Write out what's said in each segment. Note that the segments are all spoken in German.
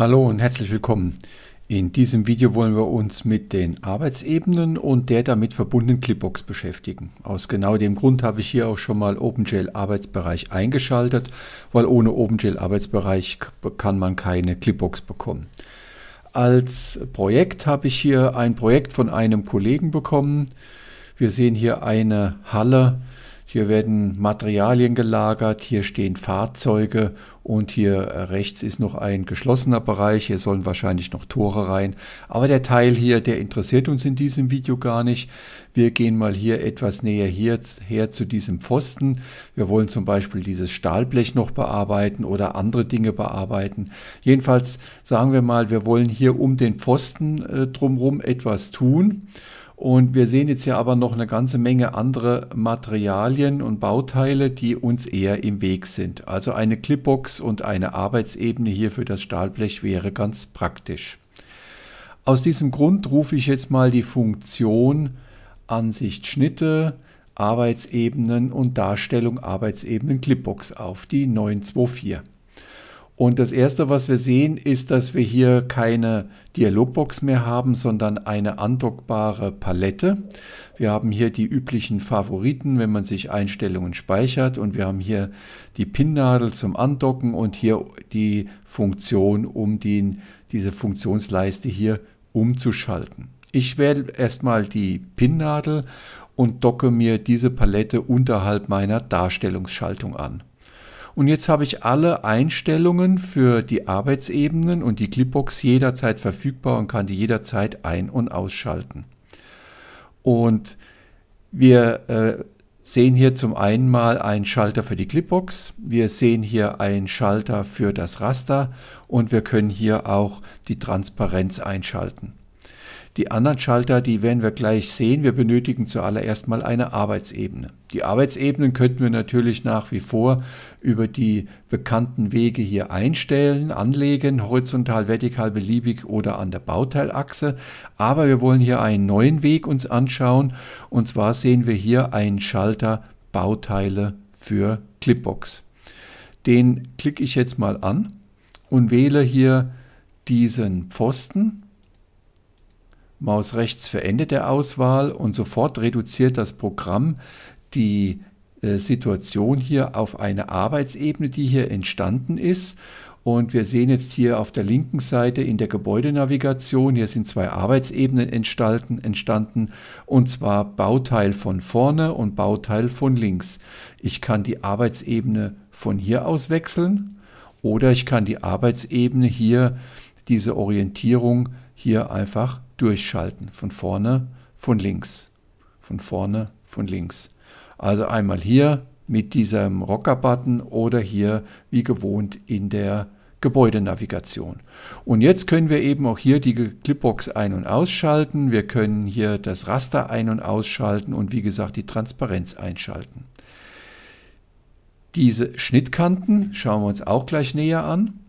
Hallo und herzlich willkommen. In diesem Video wollen wir uns mit den Arbeitsebenen und der damit verbundenen Clipbox beschäftigen. Aus genau dem Grund habe ich hier auch schon mal OpenGL Arbeitsbereich eingeschaltet, weil ohne OpenGL Arbeitsbereich kann man keine Clipbox bekommen. Als Projekt habe ich hier ein Projekt von einem Kollegen bekommen. Wir sehen hier eine Halle, hier werden Materialien gelagert, hier stehen Fahrzeuge und hier rechts ist noch ein geschlossener Bereich. Hier sollen wahrscheinlich noch Tore rein. Aber der Teil hier, der interessiert uns in diesem Video gar nicht. Wir gehen mal hier etwas näher her zu diesem Pfosten. Wir wollen zum Beispiel dieses Stahlblech noch bearbeiten oder andere Dinge bearbeiten. Jedenfalls sagen wir mal, wir wollen hier um den Pfosten äh, drumherum etwas tun. Und wir sehen jetzt hier aber noch eine ganze Menge andere Materialien und Bauteile, die uns eher im Weg sind. Also eine Clipbox und eine Arbeitsebene hier für das Stahlblech wäre ganz praktisch. Aus diesem Grund rufe ich jetzt mal die Funktion Ansicht Schnitte, Arbeitsebenen und Darstellung Arbeitsebenen Clipbox auf, die 924. Und das Erste, was wir sehen, ist, dass wir hier keine Dialogbox mehr haben, sondern eine andockbare Palette. Wir haben hier die üblichen Favoriten, wenn man sich Einstellungen speichert. Und wir haben hier die Pinnadel zum Andocken und hier die Funktion, um den, diese Funktionsleiste hier umzuschalten. Ich wähle erstmal die Pinnadel und docke mir diese Palette unterhalb meiner Darstellungsschaltung an. Und jetzt habe ich alle Einstellungen für die Arbeitsebenen und die Clipbox jederzeit verfügbar und kann die jederzeit ein- und ausschalten. Und wir äh, sehen hier zum einen mal einen Schalter für die Clipbox, wir sehen hier einen Schalter für das Raster und wir können hier auch die Transparenz einschalten. Die anderen Schalter, die werden wir gleich sehen. Wir benötigen zuallererst mal eine Arbeitsebene. Die Arbeitsebenen könnten wir natürlich nach wie vor über die bekannten Wege hier einstellen, anlegen, horizontal, vertikal, beliebig oder an der Bauteilachse. Aber wir wollen hier einen neuen Weg uns anschauen. Und zwar sehen wir hier einen Schalter Bauteile für Clipbox. Den klicke ich jetzt mal an und wähle hier diesen Pfosten Maus rechts für der Auswahl und sofort reduziert das Programm die äh, Situation hier auf eine Arbeitsebene, die hier entstanden ist. Und wir sehen jetzt hier auf der linken Seite in der Gebäudenavigation, hier sind zwei Arbeitsebenen entstanden, entstanden und zwar Bauteil von vorne und Bauteil von links. Ich kann die Arbeitsebene von hier aus wechseln oder ich kann die Arbeitsebene hier, diese Orientierung hier einfach durchschalten. Von vorne, von links. Von vorne, von links. Also einmal hier mit diesem Rocker-Button oder hier wie gewohnt in der Gebäudenavigation. Und jetzt können wir eben auch hier die Clipbox ein- und ausschalten. Wir können hier das Raster ein- und ausschalten und wie gesagt die Transparenz einschalten. Diese Schnittkanten schauen wir uns auch gleich näher an.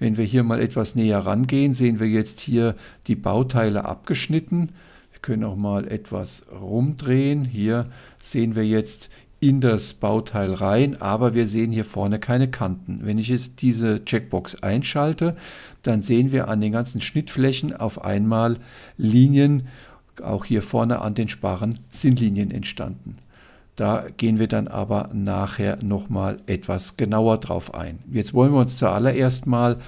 Wenn wir hier mal etwas näher rangehen, sehen wir jetzt hier die Bauteile abgeschnitten. Wir können auch mal etwas rumdrehen. Hier sehen wir jetzt in das Bauteil rein, aber wir sehen hier vorne keine Kanten. Wenn ich jetzt diese Checkbox einschalte, dann sehen wir an den ganzen Schnittflächen auf einmal Linien, auch hier vorne an den Sparren sind Linien entstanden. Da gehen wir dann aber nachher nochmal etwas genauer drauf ein. Jetzt wollen wir uns zuallererst mal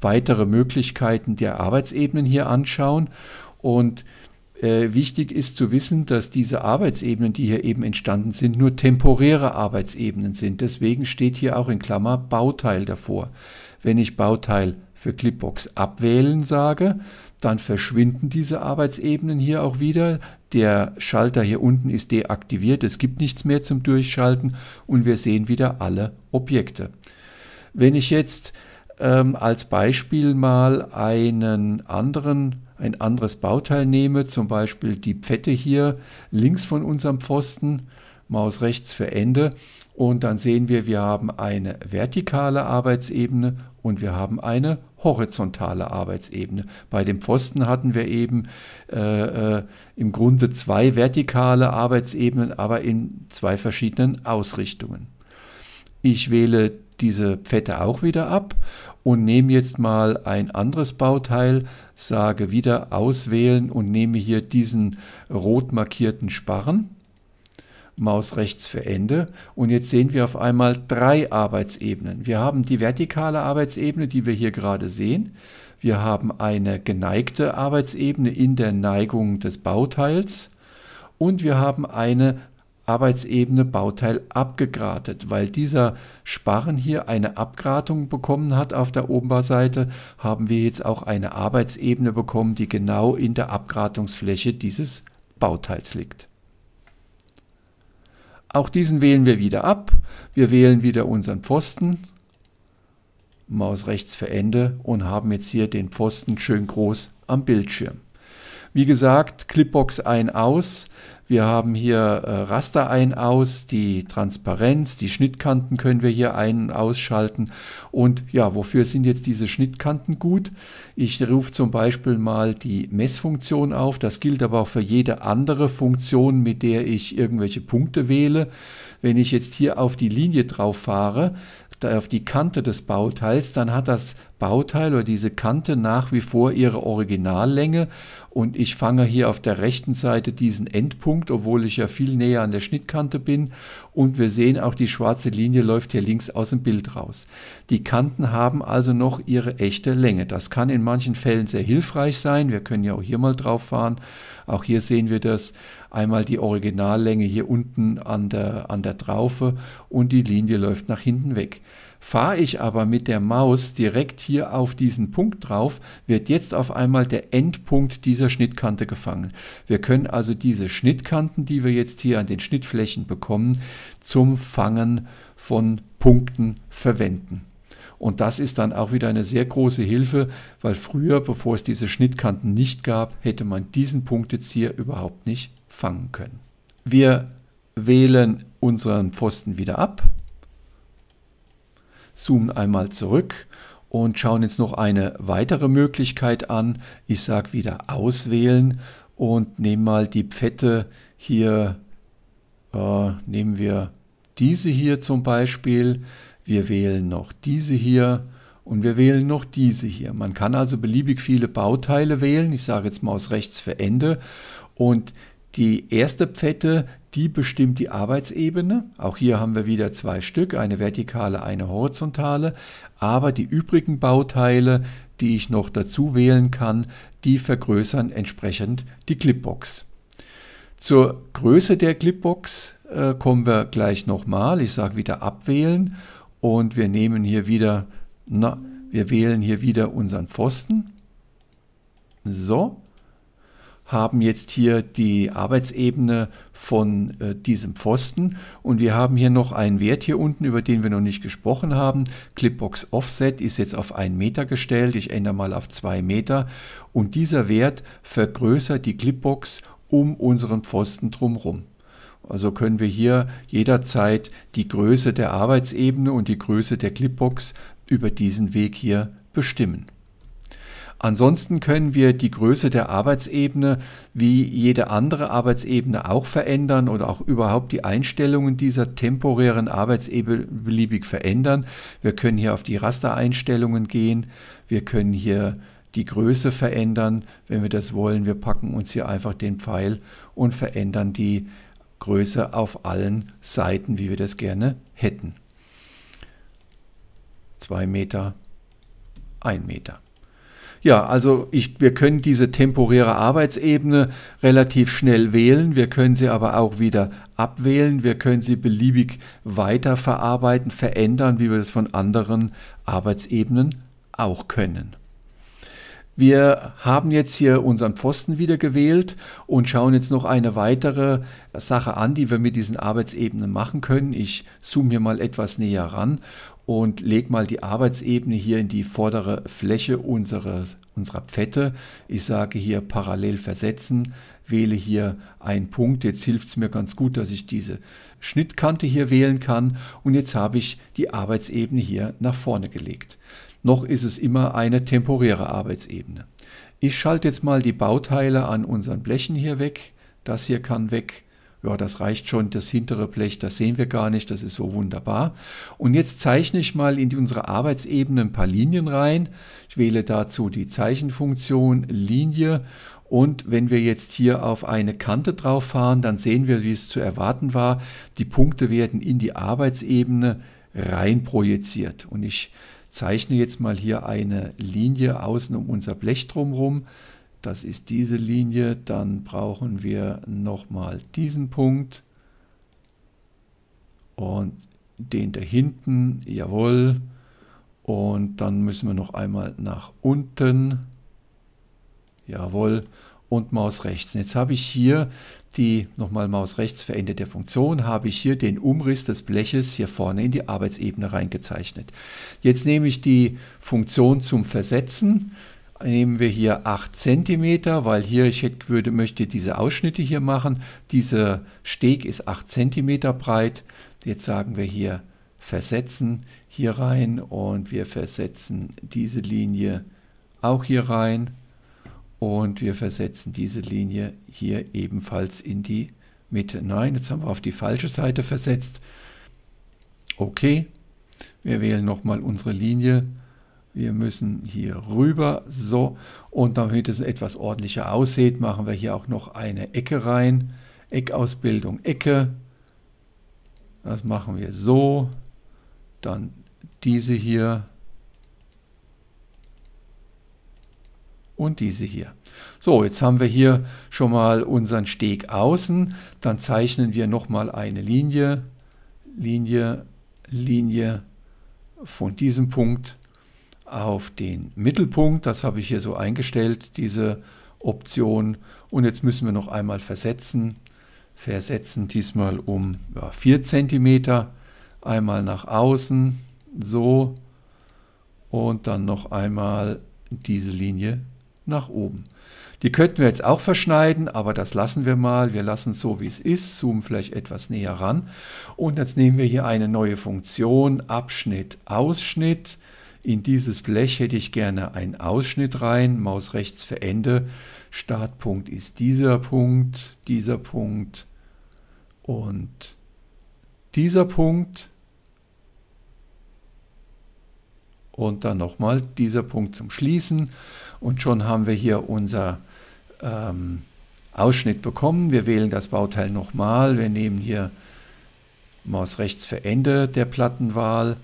weitere Möglichkeiten der Arbeitsebenen hier anschauen. Und äh, wichtig ist zu wissen, dass diese Arbeitsebenen, die hier eben entstanden sind, nur temporäre Arbeitsebenen sind. Deswegen steht hier auch in Klammer Bauteil davor. Wenn ich Bauteil für Clipbox abwählen sage, dann verschwinden diese Arbeitsebenen hier auch wieder. Der Schalter hier unten ist deaktiviert, es gibt nichts mehr zum Durchschalten und wir sehen wieder alle Objekte. Wenn ich jetzt ähm, als Beispiel mal einen anderen, ein anderes Bauteil nehme, zum Beispiel die Pfette hier links von unserem Pfosten, Maus rechts für Ende, und dann sehen wir, wir haben eine vertikale Arbeitsebene und wir haben eine horizontale Arbeitsebene. Bei dem Pfosten hatten wir eben äh, äh im Grunde zwei vertikale Arbeitsebenen, aber in zwei verschiedenen Ausrichtungen. Ich wähle diese Fette auch wieder ab und nehme jetzt mal ein anderes Bauteil, sage wieder auswählen und nehme hier diesen rot markierten Sparren Maus rechts für Ende. Und jetzt sehen wir auf einmal drei Arbeitsebenen. Wir haben die vertikale Arbeitsebene, die wir hier gerade sehen. Wir haben eine geneigte Arbeitsebene in der Neigung des Bauteils. Und wir haben eine Arbeitsebene Bauteil abgegratet. Weil dieser Sparren hier eine Abgratung bekommen hat auf der Oberseite, haben wir jetzt auch eine Arbeitsebene bekommen, die genau in der Abgratungsfläche dieses Bauteils liegt. Auch diesen wählen wir wieder ab. Wir wählen wieder unseren Pfosten. Maus rechts für Ende und haben jetzt hier den Pfosten schön groß am Bildschirm. Wie gesagt, Clipbox ein, aus. Wir haben hier äh, Raster ein, aus, die Transparenz, die Schnittkanten können wir hier ein- und ausschalten. Und ja, wofür sind jetzt diese Schnittkanten gut? Ich rufe zum Beispiel mal die Messfunktion auf. Das gilt aber auch für jede andere Funktion, mit der ich irgendwelche Punkte wähle. Wenn ich jetzt hier auf die Linie drauf fahre, auf die Kante des Bauteils, dann hat das Bauteil oder diese Kante nach wie vor ihre Originallänge und ich fange hier auf der rechten Seite diesen Endpunkt, obwohl ich ja viel näher an der Schnittkante bin und wir sehen auch die schwarze Linie läuft hier links aus dem Bild raus. Die Kanten haben also noch ihre echte Länge. Das kann in manchen Fällen sehr hilfreich sein. Wir können ja auch hier mal drauf fahren. Auch hier sehen wir das. Einmal die Originallänge hier unten an der, an der Traufe und die Linie läuft nach hinten weg. Fahre ich aber mit der Maus direkt hier auf diesen Punkt drauf, wird jetzt auf einmal der Endpunkt dieser Schnittkante gefangen. Wir können also diese Schnittkanten, die wir jetzt hier an den Schnittflächen bekommen, zum Fangen von Punkten verwenden. Und das ist dann auch wieder eine sehr große Hilfe, weil früher, bevor es diese Schnittkanten nicht gab, hätte man diesen Punkt jetzt hier überhaupt nicht fangen können. Wir wählen unseren Pfosten wieder ab zoomen einmal zurück und schauen jetzt noch eine weitere Möglichkeit an. Ich sage wieder auswählen und nehme mal die Pfette hier, äh, nehmen wir diese hier zum Beispiel, wir wählen noch diese hier und wir wählen noch diese hier. Man kann also beliebig viele Bauteile wählen. Ich sage jetzt mal aus rechts für Ende und die erste Pfette, die bestimmt die Arbeitsebene. Auch hier haben wir wieder zwei Stück, eine vertikale, eine horizontale. Aber die übrigen Bauteile, die ich noch dazu wählen kann, die vergrößern entsprechend die Clipbox. Zur Größe der Clipbox äh, kommen wir gleich nochmal. Ich sage wieder abwählen und wir nehmen hier wieder, na, wir wählen hier wieder unseren Pfosten. So, haben jetzt hier die Arbeitsebene von äh, diesem Pfosten und wir haben hier noch einen Wert hier unten, über den wir noch nicht gesprochen haben. Clipbox Offset ist jetzt auf 1 Meter gestellt, ich ändere mal auf 2 Meter und dieser Wert vergrößert die Clipbox um unseren Pfosten drumherum. Also können wir hier jederzeit die Größe der Arbeitsebene und die Größe der Clipbox über diesen Weg hier bestimmen. Ansonsten können wir die Größe der Arbeitsebene wie jede andere Arbeitsebene auch verändern oder auch überhaupt die Einstellungen dieser temporären Arbeitsebene beliebig verändern. Wir können hier auf die Rastereinstellungen gehen. Wir können hier die Größe verändern, wenn wir das wollen. Wir packen uns hier einfach den Pfeil und verändern die Größe auf allen Seiten, wie wir das gerne hätten. 2 Meter, 1 Meter. Ja, also ich, wir können diese temporäre Arbeitsebene relativ schnell wählen, wir können sie aber auch wieder abwählen, wir können sie beliebig weiterverarbeiten, verändern, wie wir das von anderen Arbeitsebenen auch können. Wir haben jetzt hier unseren Pfosten wieder gewählt und schauen jetzt noch eine weitere Sache an, die wir mit diesen Arbeitsebenen machen können. Ich zoome hier mal etwas näher ran und leg mal die Arbeitsebene hier in die vordere Fläche unseres, unserer Pfette. Ich sage hier parallel versetzen, wähle hier einen Punkt. Jetzt hilft es mir ganz gut, dass ich diese Schnittkante hier wählen kann und jetzt habe ich die Arbeitsebene hier nach vorne gelegt. Noch ist es immer eine temporäre Arbeitsebene. Ich schalte jetzt mal die Bauteile an unseren Blechen hier weg. Das hier kann weg ja, das reicht schon, das hintere Blech, das sehen wir gar nicht, das ist so wunderbar. Und jetzt zeichne ich mal in unsere Arbeitsebene ein paar Linien rein. Ich wähle dazu die Zeichenfunktion Linie und wenn wir jetzt hier auf eine Kante drauf fahren, dann sehen wir, wie es zu erwarten war. Die Punkte werden in die Arbeitsebene rein projiziert. Und ich zeichne jetzt mal hier eine Linie außen um unser Blech drumherum das ist diese Linie, dann brauchen wir nochmal diesen Punkt und den da hinten, jawohl. Und dann müssen wir noch einmal nach unten, jawohl, und Maus rechts. Und jetzt habe ich hier die, nochmal Maus rechts veränderte Funktion, habe ich hier den Umriss des Bleches hier vorne in die Arbeitsebene reingezeichnet. Jetzt nehme ich die Funktion zum Versetzen nehmen wir hier 8 cm, weil hier ich hätte, würde, möchte diese Ausschnitte hier machen. Dieser Steg ist 8 cm breit. Jetzt sagen wir hier versetzen hier rein und wir versetzen diese Linie auch hier rein und wir versetzen diese Linie hier ebenfalls in die Mitte. Nein, jetzt haben wir auf die falsche Seite versetzt. Okay, wir wählen nochmal unsere Linie wir müssen hier rüber, so. Und damit es etwas ordentlicher aussieht, machen wir hier auch noch eine Ecke rein. Eckausbildung, Ecke. Das machen wir so. Dann diese hier. und diese hier. So, jetzt haben wir hier schon mal unseren Steg außen. Dann zeichnen wir nochmal eine Linie, Linie, Linie von diesem Punkt auf den Mittelpunkt. Das habe ich hier so eingestellt, diese Option. Und jetzt müssen wir noch einmal versetzen. Versetzen diesmal um ja, 4 cm. Einmal nach außen, so. Und dann noch einmal diese Linie nach oben. Die könnten wir jetzt auch verschneiden, aber das lassen wir mal. Wir lassen es so, wie es ist, zoomen vielleicht etwas näher ran. Und jetzt nehmen wir hier eine neue Funktion, Abschnitt, Ausschnitt. In dieses Blech hätte ich gerne einen Ausschnitt rein, Maus rechts für Ende. Startpunkt ist dieser Punkt, dieser Punkt und dieser Punkt. Und dann nochmal dieser Punkt zum Schließen. Und schon haben wir hier unser ähm, Ausschnitt bekommen. Wir wählen das Bauteil nochmal. Wir nehmen hier Maus rechts für Ende der Plattenwahl.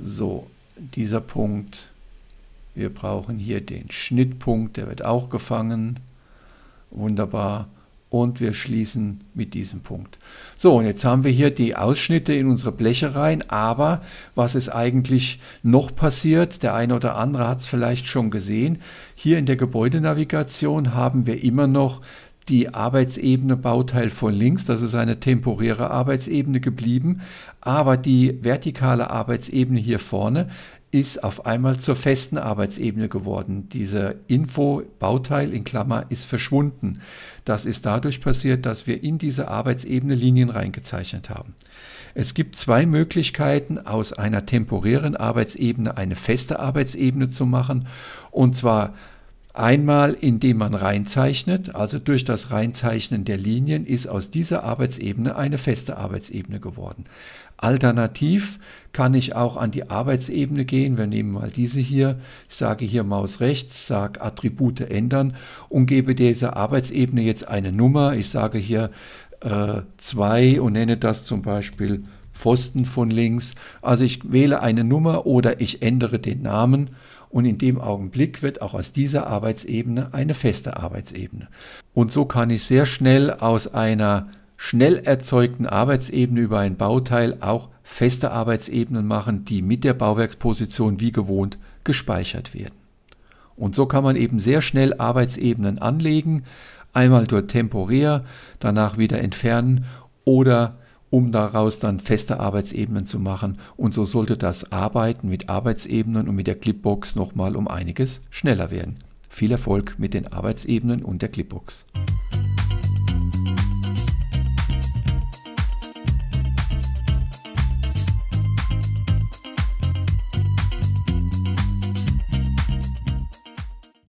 So, dieser Punkt. Wir brauchen hier den Schnittpunkt, der wird auch gefangen. Wunderbar. Und wir schließen mit diesem Punkt. So, und jetzt haben wir hier die Ausschnitte in unsere Bleche rein. Aber was ist eigentlich noch passiert? Der eine oder andere hat es vielleicht schon gesehen. Hier in der Gebäudenavigation haben wir immer noch die Arbeitsebene Bauteil von links, das ist eine temporäre Arbeitsebene geblieben, aber die vertikale Arbeitsebene hier vorne ist auf einmal zur festen Arbeitsebene geworden. Diese Info-Bauteil in Klammer ist verschwunden. Das ist dadurch passiert, dass wir in diese Arbeitsebene Linien reingezeichnet haben. Es gibt zwei Möglichkeiten, aus einer temporären Arbeitsebene eine feste Arbeitsebene zu machen. Und zwar Einmal, indem man reinzeichnet, also durch das Reinzeichnen der Linien ist aus dieser Arbeitsebene eine feste Arbeitsebene geworden. Alternativ kann ich auch an die Arbeitsebene gehen. Wir nehmen mal diese hier. Ich sage hier Maus rechts, sage Attribute ändern und gebe dieser Arbeitsebene jetzt eine Nummer. Ich sage hier 2 äh, und nenne das zum Beispiel Pfosten von links. Also ich wähle eine Nummer oder ich ändere den Namen und in dem Augenblick wird auch aus dieser Arbeitsebene eine feste Arbeitsebene. Und so kann ich sehr schnell aus einer schnell erzeugten Arbeitsebene über ein Bauteil auch feste Arbeitsebenen machen, die mit der Bauwerksposition wie gewohnt gespeichert werden. Und so kann man eben sehr schnell Arbeitsebenen anlegen, einmal dort temporär, danach wieder entfernen oder um daraus dann feste Arbeitsebenen zu machen. Und so sollte das Arbeiten mit Arbeitsebenen und mit der Clipbox nochmal um einiges schneller werden. Viel Erfolg mit den Arbeitsebenen und der Clipbox.